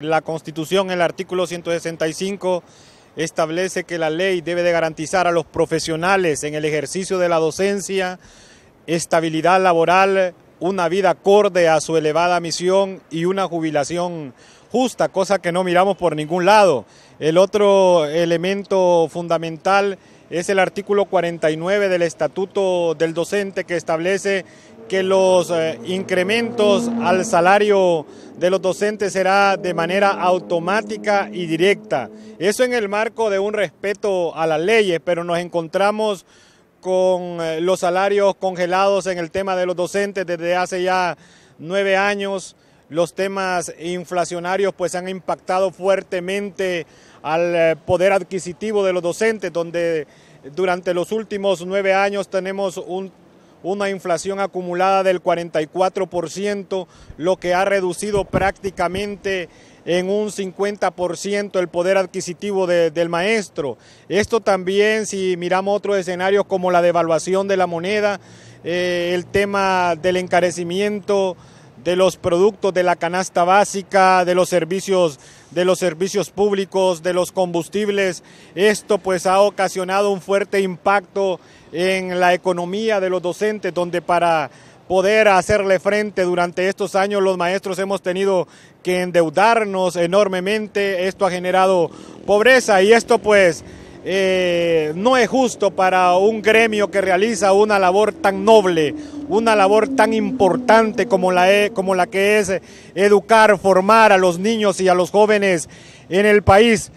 La Constitución, el artículo 165, establece que la ley debe de garantizar a los profesionales en el ejercicio de la docencia estabilidad laboral, una vida acorde a su elevada misión y una jubilación justa, cosa que no miramos por ningún lado. El otro elemento fundamental es el artículo 49 del Estatuto del Docente que establece que los eh, incrementos al salario de los docentes será de manera automática y directa. Eso en el marco de un respeto a las leyes, pero nos encontramos con eh, los salarios congelados en el tema de los docentes desde hace ya nueve años. Los temas inflacionarios pues han impactado fuertemente al eh, poder adquisitivo de los docentes, donde durante los últimos nueve años tenemos un una inflación acumulada del 44%, lo que ha reducido prácticamente en un 50% el poder adquisitivo del maestro. Esto también, si miramos otros escenarios como la devaluación de la moneda, eh, el tema del encarecimiento de los productos de la canasta básica, de los servicios, de los servicios públicos, de los combustibles. Esto pues ha ocasionado un fuerte impacto en la economía de los docentes, donde para poder hacerle frente durante estos años los maestros hemos tenido que endeudarnos enormemente. Esto ha generado pobreza y esto pues eh, no es justo para un gremio que realiza una labor tan noble, una labor tan importante como la, e, como la que es educar, formar a los niños y a los jóvenes en el país.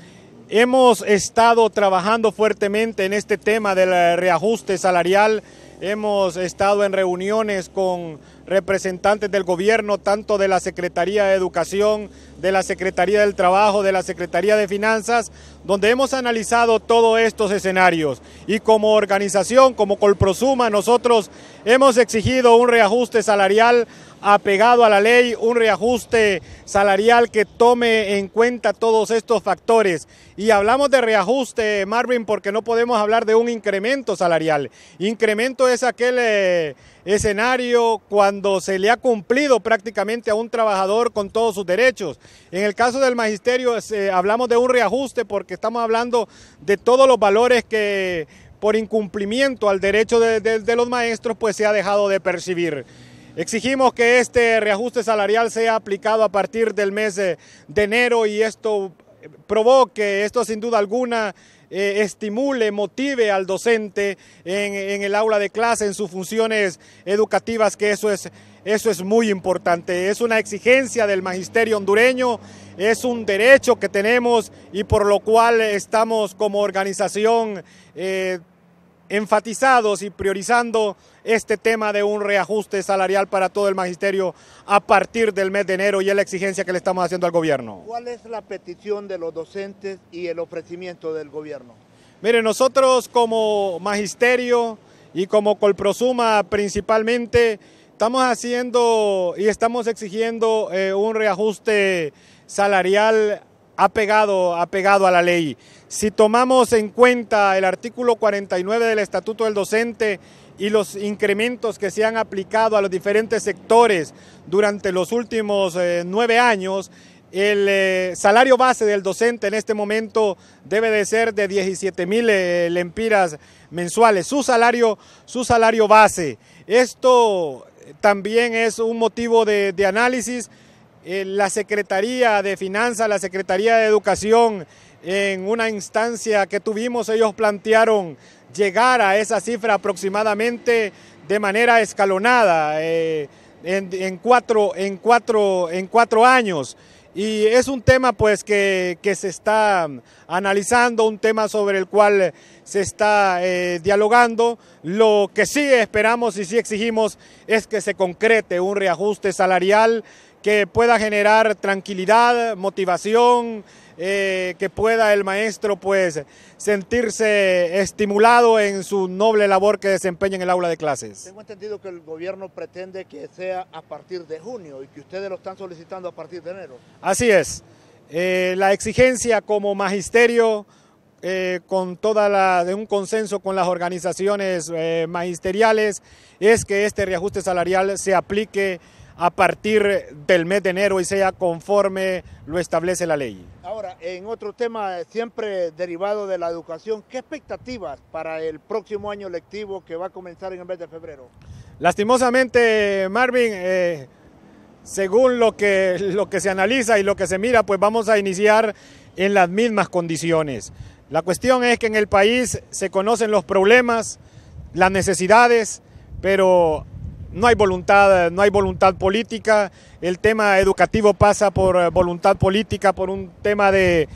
Hemos estado trabajando fuertemente en este tema del reajuste salarial Hemos estado en reuniones con representantes del gobierno, tanto de la Secretaría de Educación, de la Secretaría del Trabajo, de la Secretaría de Finanzas, donde hemos analizado todos estos escenarios. Y como organización, como Colprosuma, nosotros hemos exigido un reajuste salarial apegado a la ley, un reajuste salarial que tome en cuenta todos estos factores. Y hablamos de reajuste, Marvin, porque no podemos hablar de un incremento salarial. Incremento es aquel eh, escenario cuando se le ha cumplido prácticamente a un trabajador con todos sus derechos. En el caso del magisterio eh, hablamos de un reajuste porque estamos hablando de todos los valores que por incumplimiento al derecho de, los maestros pues se ha dejado de percibir. Exigimos que este reajuste salarial sea aplicado a partir del mes de enero y esto provoque, esto sin duda alguna eh, estimule, motive al docente en, el aula de clase, en sus funciones educativas, que eso es, eso es muy importante. Es una exigencia del magisterio hondureño, es un derecho que tenemos y por lo cual estamos como organización... Eh, enfatizados y priorizando este tema de un reajuste salarial para todo el magisterio a partir del mes de enero y es la exigencia que le estamos haciendo al gobierno. ¿Cuál es la petición de los docentes y el ofrecimiento del gobierno? Mire, nosotros como magisterio y como Colprosuma principalmente estamos haciendo y estamos exigiendo eh, un reajuste salarial ha pegado, pegado a la ley. Si tomamos en cuenta el artículo 49 del Estatuto del Docente y los incrementos que se han aplicado a los diferentes sectores durante los últimos eh, nueve años, el eh, salario base del docente en este momento debe de ser de 17 mil eh, lempiras mensuales, su salario, su salario base. Esto también es un motivo de análisis eh, la Secretaría de Finanzas, la Secretaría de Educación, en una instancia que tuvimos, ellos plantearon llegar a esa cifra aproximadamente de manera escalonada eh, en, cuatro, en, cuatro, en cuatro años. Y es un tema pues que, se está analizando, un tema sobre el cual se está eh, dialogando. Lo que sí esperamos y sí exigimos es que se concrete un reajuste salarial que pueda generar tranquilidad, motivación, eh, que pueda el maestro pues sentirse estimulado en su noble labor que desempeña en el aula de clases. Tengo entendido que el gobierno pretende que sea a partir de junio y que ustedes lo están solicitando a partir de enero. Así es. Eh, la exigencia como magisterio, eh, con toda la, de un consenso con las organizaciones magisteriales, es que este reajuste salarial se aplique a partir del mes de enero y sea conforme lo establece la ley. Ahora, en otro tema siempre derivado de la educación, ¿qué expectativas para el próximo año lectivo que va a comenzar en el mes de febrero? Lastimosamente, Marvin, eh, según lo que, lo que se analiza y lo que se mira, pues vamos a iniciar en las mismas condiciones. La cuestión es que en el país se conocen los problemas, las necesidades, pero no hay voluntad, no hay voluntad política. El tema educativo pasa por eh, voluntad política, por un tema de,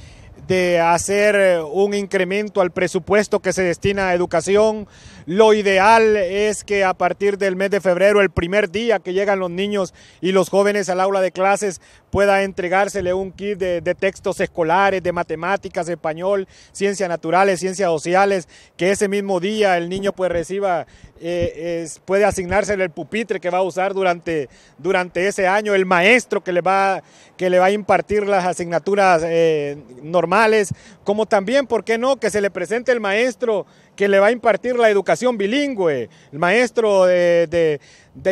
hacer eh, un incremento al presupuesto que se destina a educación. Lo ideal es que a partir del mes de febrero, el primer día que llegan los niños y los jóvenes al aula de clases, pueda entregársele un kit de, textos escolares, de matemáticas, español, ciencias naturales, ciencias sociales, que ese mismo día el niño pues reciba eh, es, puede asignarse el pupitre que va a usar durante, durante ese año, el maestro que le va, que le va a impartir las asignaturas eh, normales, como también, ¿por qué no?, que se le presente el maestro que le va a impartir la educación bilingüe, el maestro de,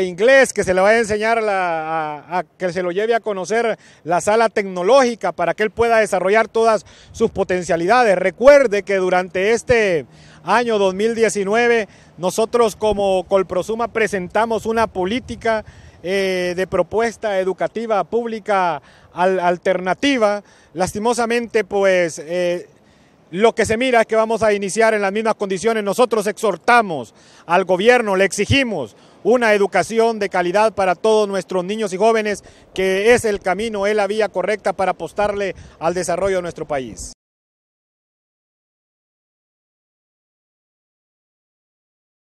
inglés que se le va a enseñar a, que se lo lleve a conocer la sala tecnológica para que él pueda desarrollar todas sus potencialidades. Recuerde que durante este año 2019 nosotros como Colprosuma presentamos una política eh, de propuesta educativa pública alternativa. Lastimosamente, pues eh, lo que se mira es que vamos a iniciar en las mismas condiciones. Nosotros exhortamos al gobierno, le exigimos una educación de calidad para todos nuestros niños y jóvenes, que es el camino, es la vía correcta para apostarle al desarrollo de nuestro país.